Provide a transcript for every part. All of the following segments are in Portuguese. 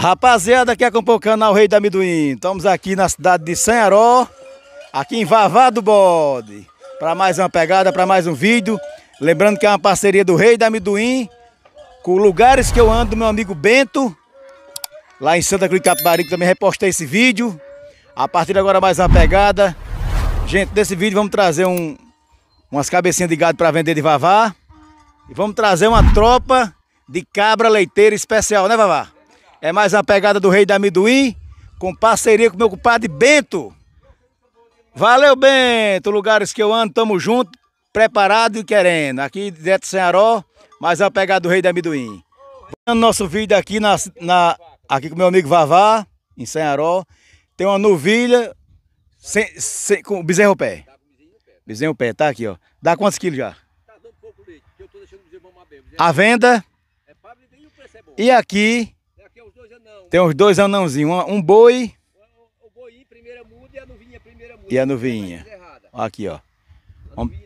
Rapaziada que acompanha é o canal Rei do Amendoim, estamos aqui na cidade de Sanharó, aqui em Vavá do Bode, para mais uma pegada, para mais um vídeo. Lembrando que é uma parceria do Rei do Amendoim, com Lugares que eu ando, meu amigo Bento, lá em Santa Cruz Capibaribe também repostei esse vídeo. A partir de agora mais uma pegada. Gente, nesse vídeo vamos trazer um, umas cabecinhas de gado para vender de Vavá. E vamos trazer uma tropa de cabra leiteira especial, né Vavá? É mais uma pegada do Rei da Amidoim, com parceria com meu compadre Bento. Valeu, Bento! Lugares que eu ando, tamo junto, preparado e querendo. Aqui direto de Cearó, mais uma pegada do Rei da Amidoim. No nosso vídeo aqui, na, na, aqui com meu amigo Vavá, em Cearó, tem uma novilha sem, sem, com bezerro pé. Bezerro pé, tá aqui, ó. Dá quantos quilos já? Tá dando pouco leite, eu tô deixando é o bezerro mamar é bem. A venda? E aqui tem uns dois anãozinhos, um, um boi. O, boi, primeira muda e a nuvinha, primeira muda. E a nuvinha. Tá aqui, ó. A nuvinha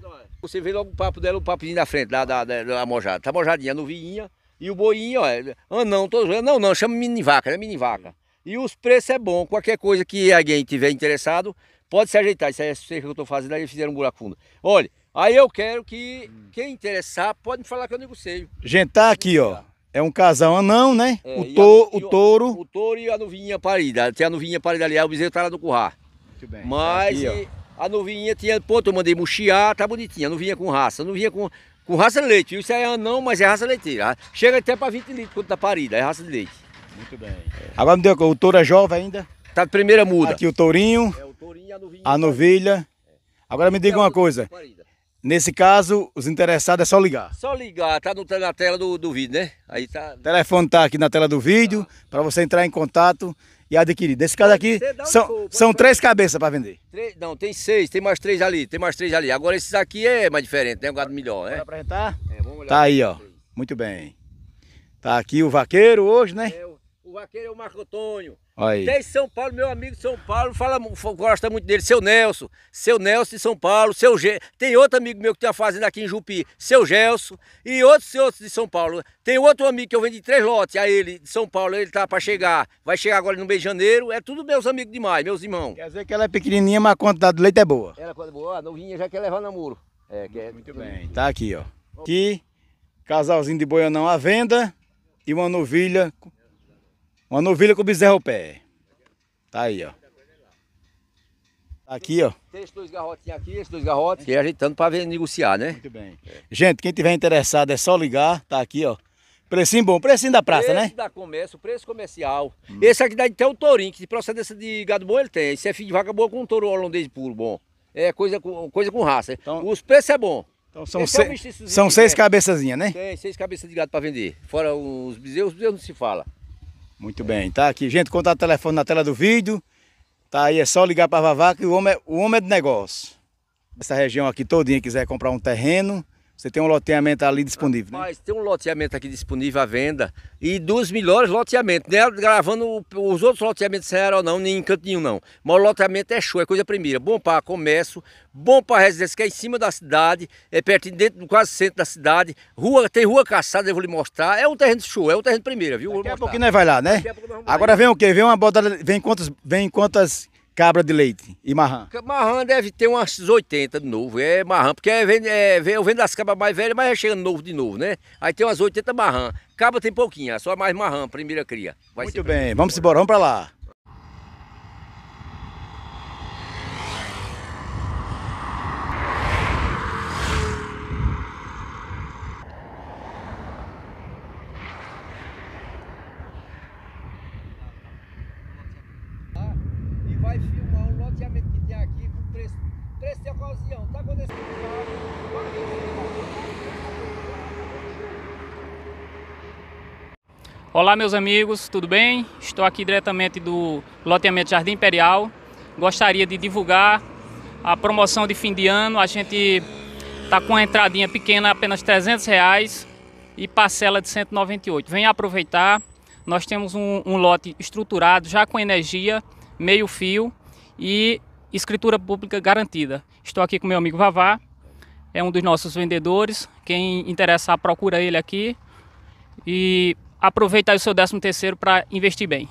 tá olha. Você vê logo o papo dela, o papozinho da frente, lá da, da, da mojada. Tá mojadinha, a nuvinha e o boinho, ó. Anão, ah, todos. Não, não, chama minivaca, né? Minivaca. E os preços é bom. Qualquer coisa que alguém tiver interessado, pode se ajeitar. Isso aí é cerca que eu estou fazendo, aí fizeram um buraco fundo. Olha, aí eu quero que quem interessar pode me falar que eu negocio. Gente, tá aqui, ó. É um casal anão, né? É, o, to a, o, touro. O, o, touro e a novinha parida. Tem a novinha parida ali, o bezerro tá lá no currar. Muito bem. Mas Aqui, a novinha tinha, pô, eu mandei murchiar, tá bonitinha. Não vinha com raça. A com, com raça de leite. Isso é anão, mas é raça leiteira. Ah, chega até para 20 litros quando tá parida, é raça de leite. Muito bem. Agora me deu o touro é jovem ainda? Tá de primeira muda. Aqui o tourinho. É, o tourinho e a nuvinha. A novilha. É. Agora me diga é, uma coisa. Parida. Nesse caso, os interessados é só ligar. Só ligar, tá, no, tá na tela do, do vídeo, né? Aí tá... O telefone tá aqui na tela do vídeo, tá. Ah. para você entrar em contato e adquirir. Nesse caso aqui, são, são três cabeças para vender. Três, não, tem seis, tem mais três ali, tem mais três ali. Agora esses aqui é mais diferente, né? Um gado melhor, né? Bora apresentar? É, vamos olhar. Tá aí, ó. Muito bem. Tá aqui o vaqueiro hoje, né? É, o vaqueiro é o Marco Antônio. Aí. Desde São Paulo, meu amigo de São Paulo, fala, gosta muito dele, seu Nelson. Seu Nelson de São Paulo, seu Tem outro amigo meu que tem tá uma fazenda aqui em Jupi, seu Gelson. E outros, outros de São Paulo. Tem outro amigo que eu vendi três lotes a ele, de São Paulo, ele tá para chegar. Vai chegar agora no mês de janeiro. É tudo meus amigos demais, meus irmãos. Quer dizer que ela é pequenininha, mas a quantidade do leite é boa. Ela é boa, a novinha já quer levar no muro. É, quer... É muito bem, tá aqui, ó. Aqui, casalzinho de boianão à venda e uma novilha uma novilha com bezerro pé. Tá aí, ó. Tá aqui, ó. Tem esses dois garrotinhos aqui, esses dois garrotes. E ajeitando tá para negociar, né? Muito bem. É. Gente, quem tiver interessado é só ligar. Tá aqui, ó. Precinho bom, precinho da praça, preço né? Preço da comércio, preço comercial. Hum. Esse aqui dá até o tourinho, que de procedência de gado bom ele tem. Esse é filho de vaca boa com um touro holandês puro, bom. É coisa com, coisa com raça. Então, Os preços é bom. Então são, se... é são seis cabeçazinhas, né? Tem seis cabeças de gado para vender. Fora os bezerros, os bezerros não se fala. Muito bem, tá aqui. Gente, conta o telefone na tela do vídeo. Tá aí, é só ligar para Vavá que o homem, é, o homem é de negócio. Essa região aqui todinha quiser comprar um terreno, você tem um loteamento ali disponível, né? Mas tem um loteamento aqui disponível à venda e dos melhores loteamentos, né? Gravando os outros loteamentos Ceará não, nem em canto nenhum não. Mas o loteamento é show, é coisa primeira. Bom para comércio, bom para residência, que é em cima da cidade, é perto dentro, quase centro da cidade. Rua, tem rua caçada, eu vou lhe mostrar. É um terreno show, é um terreno primeira, viu? Daqui a pouquinho nós vai lá, né? Agora vem o quê? Vem uma boda, vem quantas, vem quantas cabra de leite e marrã? Marrã deve ter umas 80 de novo. É marrã, porque é, é, eu vendo as cabras mais velhas, mas é chegando novo de novo, né? Aí tem umas 80 marrã. Cabra tem pouquinha, só mais marrã, primeira cria. Vai Muito bem, vamos embora, vamos para lá. Olá, meus amigos, tudo bem? Estou aqui diretamente do loteamento Jardim Imperial. Gostaria de divulgar a promoção de fim de ano. A gente está com a entradinha pequena, apenas 300 reais e parcela de 198. Venha aproveitar. Nós temos um, um lote estruturado, já com energia, meio fio e escritura pública garantida. Estou aqui com meu amigo Vavá, é um dos nossos vendedores. Quem interessar, procura ele aqui. E aproveitar o seu 13 terceiro para investir bem?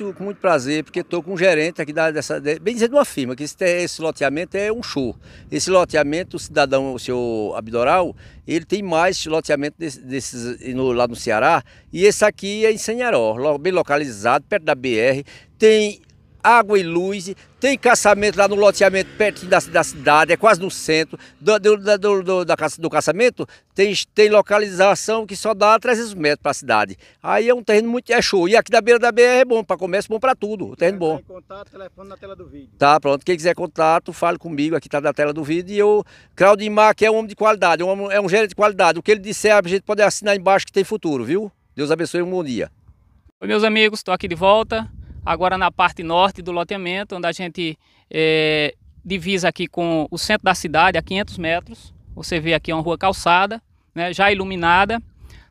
Muito, com muito prazer, porque estou com um gerente aqui da, dessa, bem dizendo de uma firma, que esse, esse loteamento é um show. Esse loteamento, o cidadão, o senhor Abidoral, ele tem mais loteamento desse, desses no, lá no Ceará, e esse aqui é em Senharó, bem localizado, perto da BR, tem água e luz, tem caçamento lá no loteamento pertinho da, da cidade, é quase no centro do, do, do, do, da, do caçamento, tem, tem localização que só dá 300 metros para a cidade. Aí é um terreno muito, é show. E aqui da beira da BR é bom, para comércio, é bom para tudo, o terreno é bom. contato, telefone na tela do vídeo. Tá, pronto, quem quiser contato, fale comigo, aqui está na tela do vídeo. E eu, Claudimar, que é um homem de qualidade, um é um gênio de qualidade. O que ele disser, a gente pode assinar embaixo que tem futuro, viu? Deus abençoe e um bom dia. Oi, meus amigos, estou aqui de volta agora na parte norte do loteamento, onde a gente é, divisa aqui com o centro da cidade, a 500 metros. Você vê aqui é uma rua calçada, né, já iluminada.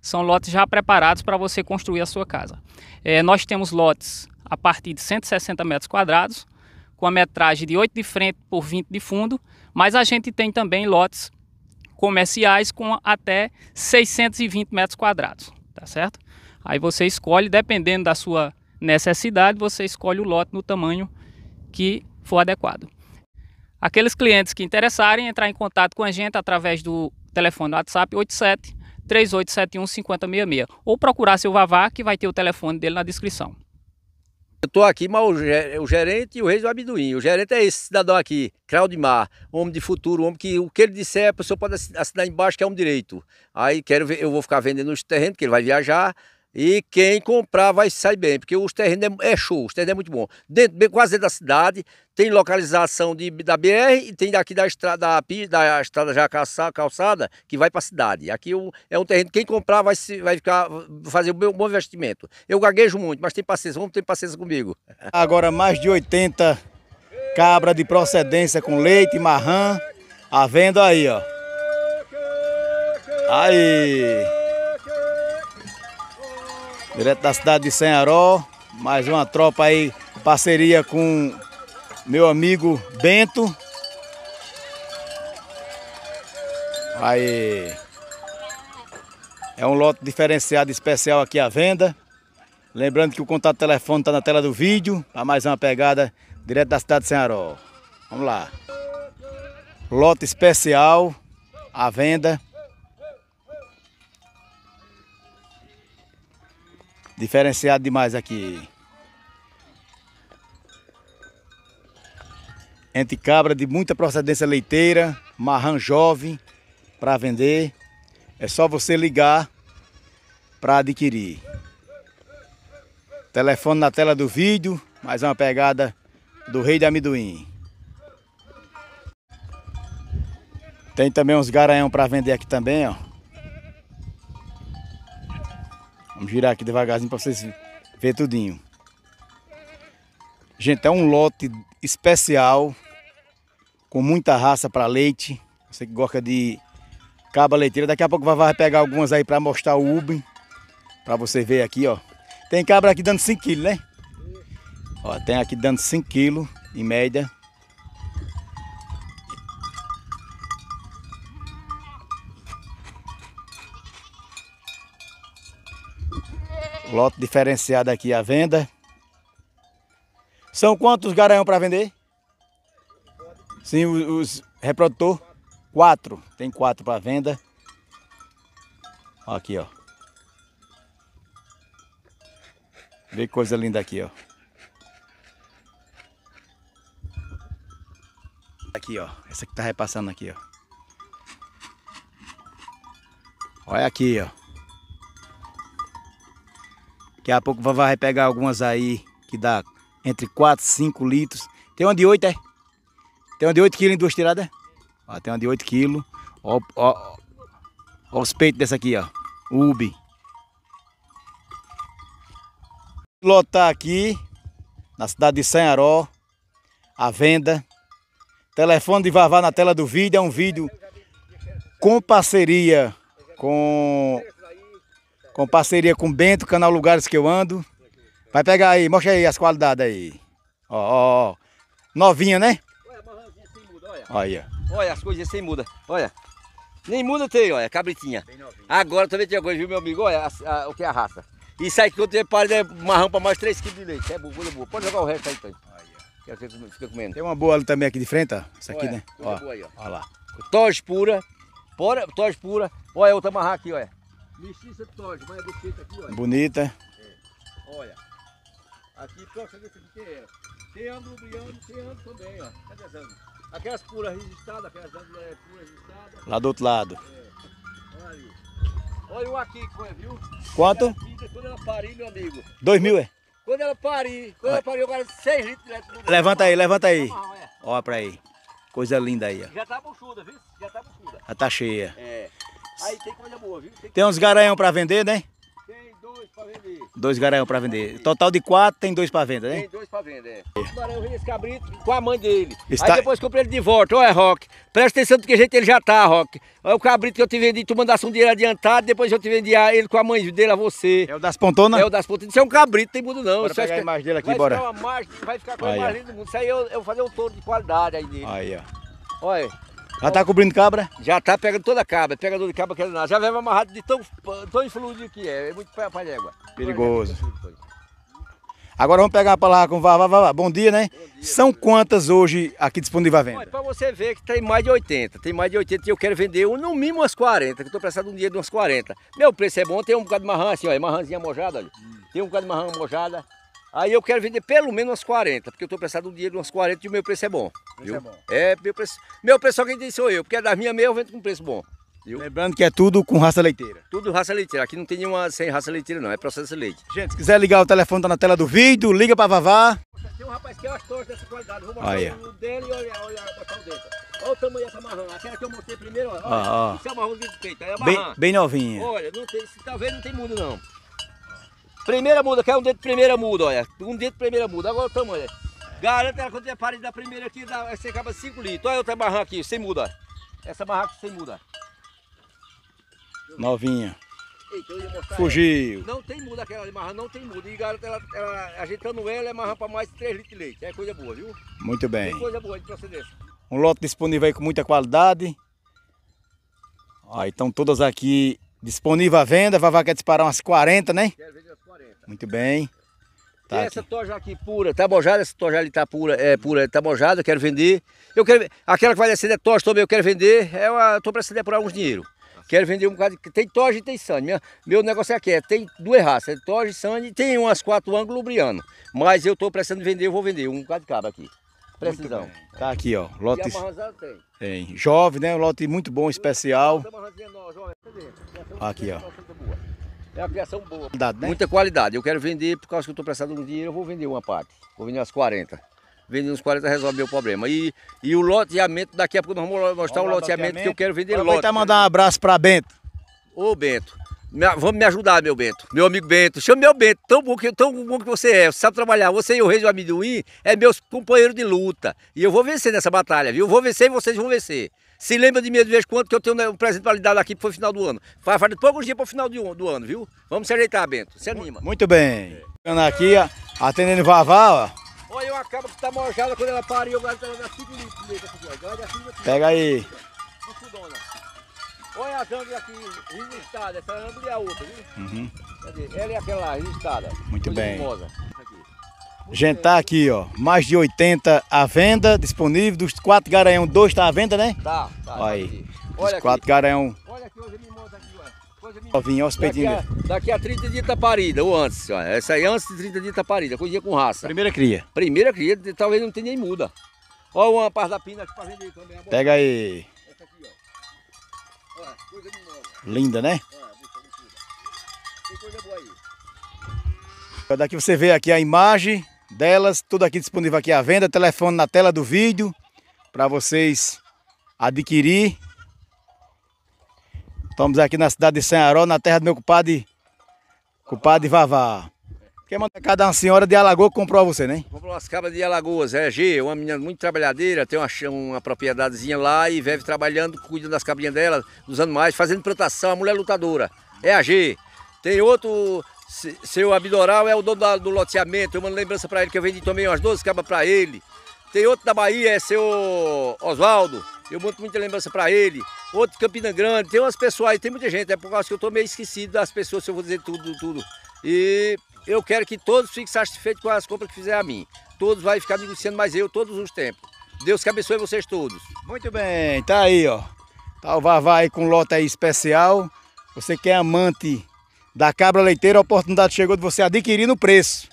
São lotes já preparados para você construir a sua casa. É, nós temos lotes a partir de 160 metros quadrados, com a metragem de 8 de frente por 20 de fundo, mas a gente tem também lotes comerciais com até 620 metros quadrados, tá certo? Aí você escolhe, dependendo da sua necessidade, você escolhe o lote no tamanho que for adequado. Aqueles clientes que interessarem entrar em contato com a gente através do telefone WhatsApp 87 3871 5066 ou procurar seu Vavá que vai ter o telefone dele na descrição. Eu estou aqui, mas o gerente e o rei do amendoim. O gerente é esse cidadão aqui, Claudimar, homem de futuro, homem que o que ele disser, a pessoa pode assinar embaixo que é um direito. Aí quero ver, eu vou ficar vendendo os terrenos, que ele vai viajar, e quem comprar vai sair bem, porque os terrenos é, é show, os terrenos é muito bom. Dentro, quase dentro da cidade, tem localização de, da BR e tem daqui da estrada da, da estrada já calçada, que vai para a cidade. Aqui é um terreno, quem comprar vai, se, vai ficar, fazer um bom investimento. Eu gaguejo muito, mas tem paciência, vamos ter paciência comigo. Agora mais de 80 cabras de procedência com leite, marrã, à venda aí, ó. Aí direto da cidade de Senharó. Mais uma tropa aí, parceria com meu amigo Bento. Aí. É um lote diferenciado especial aqui à venda. Lembrando que o contato telefônico telefone está na tela do vídeo. Para mais uma pegada direto da cidade de Senhoró. Vamos lá. Lote especial à venda. Diferenciado demais aqui. Entre cabra de muita procedência leiteira, marran jovem para vender. É só você ligar para adquirir. Telefone na tela do vídeo, mais uma pegada do Rei de Amendoim. Tem também uns garanhão para vender aqui também, ó. Vamos girar aqui devagarzinho para vocês verem tudinho. Gente, é um lote especial, com muita raça para leite. Você que gosta de caba leiteira, daqui a pouco vai pegar algumas aí para mostrar o Uber. Para você ver aqui, ó. Tem cabra aqui dando 5 kg, né? Ó, tem aqui dando 5 kg em média. Lote diferenciado aqui à venda. São quantos garanhão para vender? Sim, os, os reprodutor? Quatro. Tem quatro para venda. Aqui, ó. Vê que coisa linda aqui, ó. Aqui, ó. Essa que tá repassando aqui, ó. Olha aqui, ó. Daqui a pouco o vovó vai pegar algumas aí que dá entre 4 e 5 litros. Tem uma de 8, é? Tem uma de 8 quilos em duas tiradas? Ó, tem uma de 8 quilos. Ó, ó, ó os peitos dessa aqui, ó. Ubi. Lotar aqui, na cidade de Sanharó, a venda. Telefone de Vavá na tela do vídeo. É um vídeo com parceria com com parceria com Bento, canal Lugares que eu ando. Vai pegar aí, mostra aí as qualidades aí. Ó, ó, ó. Novinha, né? Olha, olha. as coisas sem muda, olha. Nem muda tem, olha, cabritinha. Agora também tem coisa, viu, meu amigo? Olha a, a, o que é a raça. Isso aí que eu tenho para é marrão para mais 3 quilos de leite. É boa, é boa. Pode jogar o resto aí, então. Quero como fica comendo. Tem uma boa ali também aqui de frente, ó. Essa aqui, olha, né? olha boa aí, ó. Olha lá. Toge pura. Bora, toge pura. Olha outra amarrar aqui, olha. Mestiça Torge, mais bonita é aqui, olha. Bonita. É. Olha. Aqui, próxima desse aqui é. tem ela. Tem ano lubriano, tem ano também, ó. Cadê as anos? Aquelas puras registradas, aquelas anos é, puras registradas. Lá do outro lado. É. Olha aí. Olha o aqui, viu? Quanto? Vida, quando ela parir, meu amigo. Dois mil, é? Quando ela parir, quando olha. ela parir, eu quero seis litros direto. Levanta aí, levanta aí. Olha é. pra aí. Coisa linda aí, ó. Já tá buchuda, viu? Já tá buchuda. Já tá cheia. É. Aí tem coisa boa, viu? Tem, tem uns garanhão para vender, né? Tem dois para vender. Dois garanhão para vender. Total de quatro, tem dois para venda, né? Tem dois para venda, é. O garanhão vem esse cabrito com a mãe dele. Está... Aí depois comprei ele de volta. Olha, é Rock, presta atenção do que jeito ele já tá, Rock. Olha o cabrito que eu te vendi, tu mandasse um dinheiro adiantado, depois eu te vendi ele com a mãe dele a você. É o das pontonas? É o das pontonas. Isso é um cabrito, tem mundo não. Bora Isso é pegar a imagem dele aqui, vai bora. Ficar uma margem, vai ficar com a imagem do mundo. Isso aí eu, eu vou fazer um touro de qualidade aí dele. Aí, ó. Olha. Já tá cobrindo cabra? Já tá pegando toda a cabra, pegador de cabra quer nada. Já vem amarrado de tão, tão influído que é, é muito pra, pra légua. Perigoso. Agora vamos pegar a lá com vá Vavá. Bom dia, né? Bom dia, São quantas hoje aqui disponível à venda? Para você ver que tem mais de 80. Tem mais de 80 e eu quero vender um, no mínimo umas 40, que eu estou precisando um dia de umas 40. Meu preço é bom, tem um bocado de marrã assim, ó, é marrãzinha mojada, olha. Hum. Tem um bocado de marrã mojada, Aí eu quero vender pelo menos umas 40, porque eu estou prestado um dinheiro de umas 40 e o meu preço é bom. Preço é bom. É, meu preço. Meu preço só quem tem sou eu, porque é das minhas meias eu vendo com preço bom. Viu? Lembrando que é tudo com raça leiteira. Tudo raça leiteira. Aqui não tem nenhuma sem raça leiteira, não. É processo de leite. Gente, se quiser ligar o telefone, tá na tela do vídeo, liga pra Vavá. Tem um rapaz que é umas torres dessa qualidade. Vou mostrar Aí. o dele e olha, olha, botar o dele. Olha o tamanho dessa marrã. Aquela que eu montei primeiro, olha. Ah, olha. Ah. Isso é marrão de peito. É marrã. Bem, bem novinha. Olha, não tem, talvez tá não tem mundo, não. Primeira muda, quer um dedo de primeira muda, olha. Um dedo de primeira muda. Agora o tamanho, olha. Garanta ela quando tiver parede da primeira aqui, dá, você acaba 5 litros. Olha outra barranca aqui, sem muda. Essa barranca sem muda. Novinha. Fugiu. Ela. Não tem muda aquela ali, não tem muda. E garanta ela, ela ajeitando ela, é marrã para mais de 3 litros de leite. É coisa boa, viu? Muito bem. coisa boa de procedência. Um lote disponível aí com muita qualidade. Ó, então todas aqui disponível à venda. Vavá quer disparar umas 40, né? Quero ver muito bem. Tá essa aqui. toja aqui pura, tá bojada? Essa toja ali tá pura, é pura, tá bojada, quero vender. Eu quero, aquela que vai descer é toja também, eu quero vender. É uma, eu tô precisando por alguns dinheiro. Quero vender um bocado, de, tem toja e tem sane. Meu, meu negócio é aqui é, tem duas raças, é toja e sane, tem umas quatro ângulos lubriano. Mas eu tô precisando vender, eu vou vender um bocado de cabo aqui. Precisão. Tá aqui, ó. Lote. Tem. tem. Jovem, né? Um lote muito bom, especial. Aqui, ó. É uma criação boa. Qualidade, né? Muita qualidade. Eu quero vender por causa que eu estou prestando um dinheiro, eu vou vender uma parte. Vou vender umas 40. Vender uns 40 resolve meu problema. E, e o loteamento, daqui a pouco nós vamos mostrar vamos o loteamento, que eu quero vender logo. lote. Vou mandar um abraço para Bento. Ô Bento, me, vamos me ajudar, meu Bento. Meu amigo Bento. Chama meu Bento, tão bom, que, tão bom que você é. Você sabe trabalhar. Você e o Rei do Amendoim é meus companheiros de luta. E eu vou vencer nessa batalha, viu? Vou vencer e vocês vão vencer. Se lembra de mim de vez em quando que eu tenho né, um presente para lhe dar daqui para o final do ano. Faz, poucos dias para o final do, ano, viu? Vamos se ajeitar, Bento. Se anima. Muito bem. Ficando aqui, atendendo Vavá, ó. Olha eu acabo que está mojada quando ela pariu. Agora ela está 5 aqui, Pega aí. Olha as ângulas aqui, registradas. Essa ângula é a outra, viu? Uhum. Ela é aquela lá, registrada. Muito bem gente tá aqui, ó. Mais de 80 à venda, disponível. Dos quatro garanhão, dois tá à venda, né? Tá, tá. tá, tá Olha aí. Olha Os quatro garanhão. Olha aqui, hoje me monta aqui, ó. Hoje me... Novinho, ó, daqui, a, daqui a 30 dias tá parida, ou antes, ó. Essa aí é antes de 30 dias tá parida, coisinha com raça. Primeira cria. Primeira cria, talvez não tenha nem muda. Olha uma parte da pina aqui pra vender também. Pega aí. Essa aqui, ó. Olha, coisa de nova. Linda, né? É, bicho, é Tem coisa boa aí. Daqui você vê aqui a imagem delas, tudo aqui disponível aqui à venda, telefone na tela do vídeo para vocês adquirir. Estamos aqui na cidade de Sanharó, na terra do meu compadre, compadre Vavá. Quem manda cada uma senhora de Alagoas comprou a você, né? Comprou as cabras de Alagoas, é G, uma menina muito trabalhadeira, tem uma, uma propriedadezinha lá e vive trabalhando, cuidando das cabrinhas dela, dos animais, fazendo plantação, a mulher lutadora. É a G. Tem outro seu Abidoral é o dono da, do loteamento, eu mando lembrança para ele que eu vendi também umas 12 cabas para ele. Tem outro da Bahia, é seu Oswaldo, eu mando muita lembrança para ele. Outro de Campina Grande, tem umas pessoas, aí tem muita gente, é por causa que eu estou meio esquecido das pessoas, se eu vou dizer tudo, tudo. E eu quero que todos fiquem satisfeitos com as compras que fizeram a mim. Todos vai ficar negociando mais eu todos os tempos. Deus que abençoe vocês todos. Muito bem, tá aí, ó. Tá o Vavá aí com lote aí especial. Você que é amante da cabra leiteira, a oportunidade chegou de você adquirir no preço.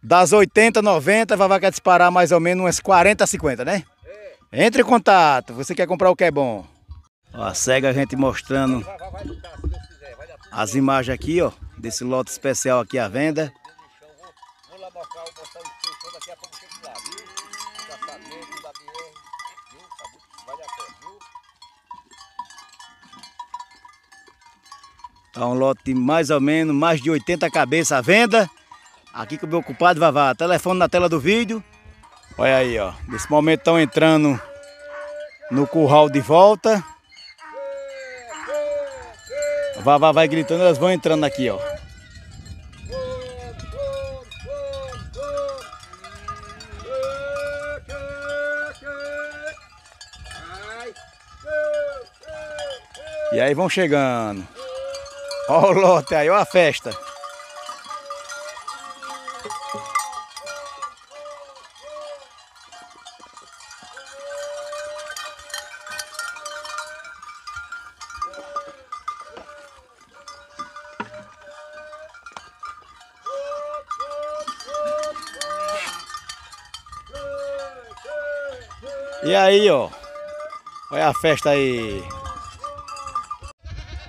Das 80, 90, vai vai disparar mais ou menos umas 40, 50, né? É. Entre em contato, você quer comprar o que é bom. Ó, a cega a gente mostrando as imagens aqui, ó, desse lote especial aqui à venda. Tá um lote mais ou menos, mais de 80 cabeças à venda. Aqui com o meu culpado Vavá. Telefone na tela do vídeo. Olha aí, ó. Nesse momento estão entrando no curral de volta. Vavá vai gritando, elas vão entrando aqui, ó. E aí vão chegando. Olha o lote aí, olha a festa. E aí, ó. Olha a festa aí.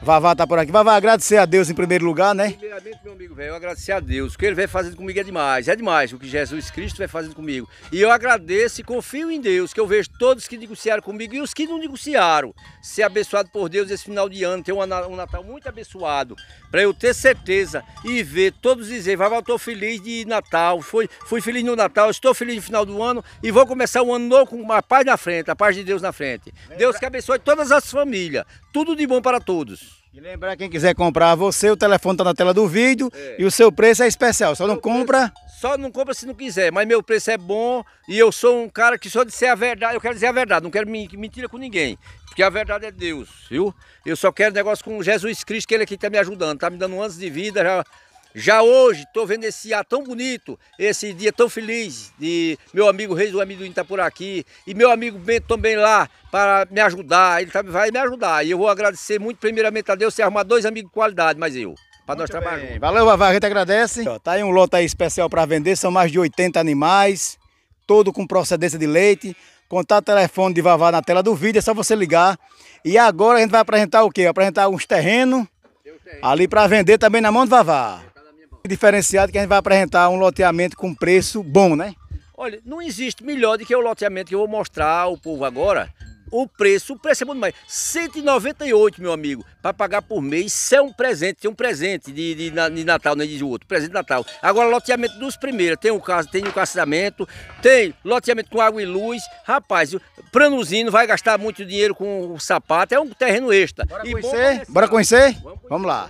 Vavá tá por aqui. Vavá, agradecer a Deus em primeiro lugar, né? Primeiramente, meu amigo velho, agradecer a Deus. O que ele vem fazendo comigo é demais, é demais o que Jesus Cristo vem fazendo comigo. E eu agradeço e confio em Deus, que eu vejo todos que negociaram comigo e os que não negociaram ser abençoado por Deus esse final de ano, ter um, Natal muito abençoado, para eu ter certeza e ver todos dizer, Vavá, eu estou feliz de Natal, fui, fui feliz no Natal, estou feliz no final do ano e vou começar o ano novo com a paz na frente, a paz de Deus na frente. Deus que abençoe todas as famílias, tudo de bom para todos. E lembrar, quem quiser comprar você, o telefone está na tela do vídeo é. e o seu preço é especial. Só meu não compra. Preço, só não compra se não quiser, mas meu preço é bom e eu sou um cara que só ser a verdade, eu quero dizer a verdade, não quero mentira com ninguém. Porque a verdade é Deus, viu? Eu só quero negócio com Jesus Cristo, que ele aqui é está me ajudando, está me dando anos de vida, já já hoje estou vendo esse ar tão bonito, esse dia tão feliz de meu amigo Reis do Amendoim está por aqui e meu amigo Bento também lá para me ajudar, ele tá, vai me ajudar e eu vou agradecer muito primeiramente a Deus se arrumar dois amigos de qualidade, mas eu. Para nós trabalharmos. Valeu, Vavá, a gente agradece. Está tá aí um lote aí especial para vender, são mais de 80 animais, todo com procedência de leite. Contato telefone de Vavá na tela do vídeo, é só você ligar. E agora a gente vai apresentar o quê? Apresentar uns terrenos ali para vender também na mão do Vavá diferenciado que a gente vai apresentar um loteamento com preço bom, né? Olha, não existe melhor do que o loteamento que eu vou mostrar ao povo agora. O preço, o preço é muito mais. 198, meu amigo, para pagar por mês. Isso é um presente, tem um presente de, de, de Natal, nem né, de outro, presente de Natal. Agora, loteamento dos primeiros. Tem o um, caso, tem o casamento, tem loteamento com água e luz. Rapaz, Pranuzinho vai gastar muito dinheiro com o sapato, é um terreno extra. Bora e conhecer? Bora conhecer? Vamos, conhecer? Vamos lá.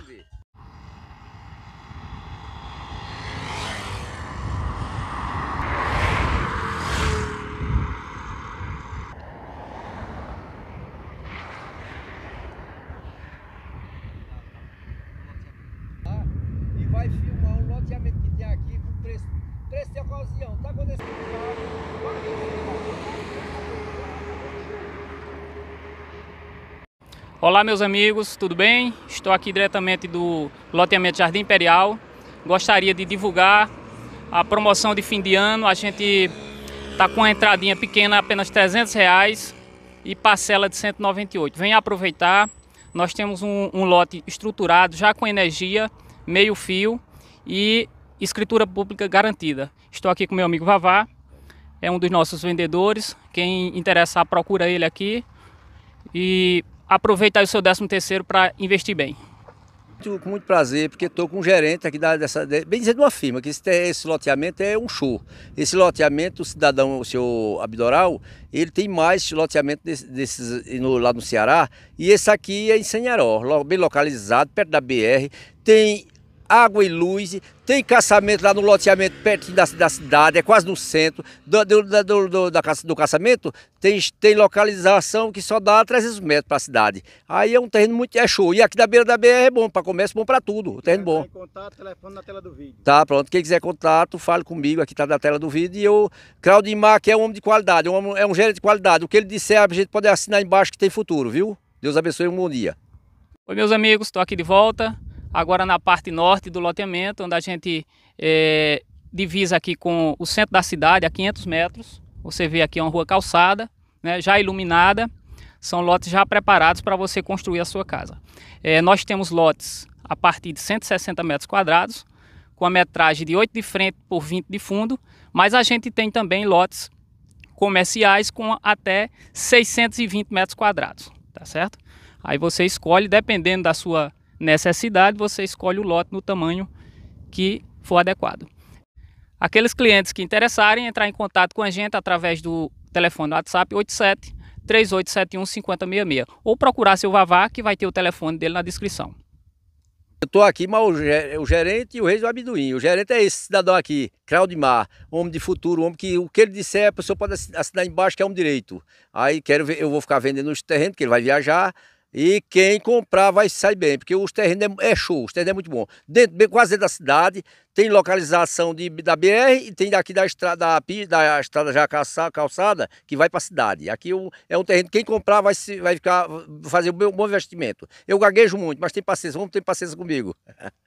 nessa ocasião, está acontecendo Olá meus amigos, tudo bem? Estou aqui diretamente do loteamento Jardim Imperial. Gostaria de divulgar a promoção de fim de ano. A gente está com a entradinha pequena, apenas 300 reais e parcela de 198. Venha aproveitar. Nós temos um, um lote estruturado já com energia, meio fio e escritura pública garantida. Estou aqui com meu amigo Vavá, é um dos nossos vendedores. Quem interessar, procura ele aqui e aproveita o seu 13 terceiro para investir bem. Muito, com muito prazer, porque estou com um gerente aqui da, dessa, bem dizer, de uma firma, que esse, esse loteamento é um show. Esse loteamento, o cidadão, o senhor Abdoral, ele tem mais loteamento desse, desses no, lá no Ceará, e esse aqui é em Senharó, bem localizado, perto da BR, tem água e luz, tem caçamento lá no loteamento perto da, da cidade, é quase no centro. Do, do, do, do, da, do caçamento tem, tem localização que só dá 300 metros para a cidade. Aí é um terreno muito. é show. E aqui da beira da BR é bom, para comércio, é bom para tudo. O terreno é bom. contato, telefone na tela do vídeo. Tá, pronto. Quem quiser contato, fale comigo, aqui está na tela do vídeo. E eu, Claudimar, que é um homem de qualidade, um é um gênio de qualidade. O que ele disser, a gente pode assinar embaixo que tem futuro, viu? Deus abençoe e um bom dia. Oi, meus amigos, estou aqui de volta agora na parte norte do loteamento, onde a gente é, divisa aqui com o centro da cidade, a 500 metros. Você vê aqui é uma rua calçada, né, já iluminada. São lotes já preparados para você construir a sua casa. É, nós temos lotes a partir de 160 metros quadrados, com a metragem de 8 de frente por 20 de fundo, mas a gente tem também lotes comerciais com até 620 metros quadrados, tá certo? Aí você escolhe, dependendo da sua necessidade, você escolhe o lote no tamanho que for adequado. Aqueles clientes que interessarem entrar em contato com a gente através do telefone do WhatsApp 87 3871 5066 ou procurar seu Vavá que vai ter o telefone dele na descrição. Eu estou aqui, mas o gerente e o rei do amendoim. O gerente é esse cidadão aqui, Claudimar, homem de futuro, homem que o que ele disser, a pessoa pode assinar embaixo que é um direito. Aí quero ver, eu vou ficar vendendo os terrenos, que ele vai viajar, e quem comprar vai sair bem, porque os terrenos é, é show, os terrenos é muito bom. Dentro, quase dentro da cidade, tem localização de, da BR e tem daqui da estrada, da, da estrada já calçada, que vai para a cidade. Aqui é um terreno, quem comprar vai, vai ficar, fazer um bom investimento. Eu gaguejo muito, mas tem paciência, vamos ter paciência comigo.